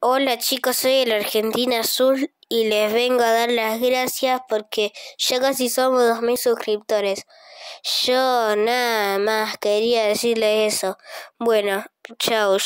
Hola chicos, soy el Argentina Azul y les vengo a dar las gracias porque ya casi somos 2.000 suscriptores. Yo nada más quería decirles eso. Bueno, chao.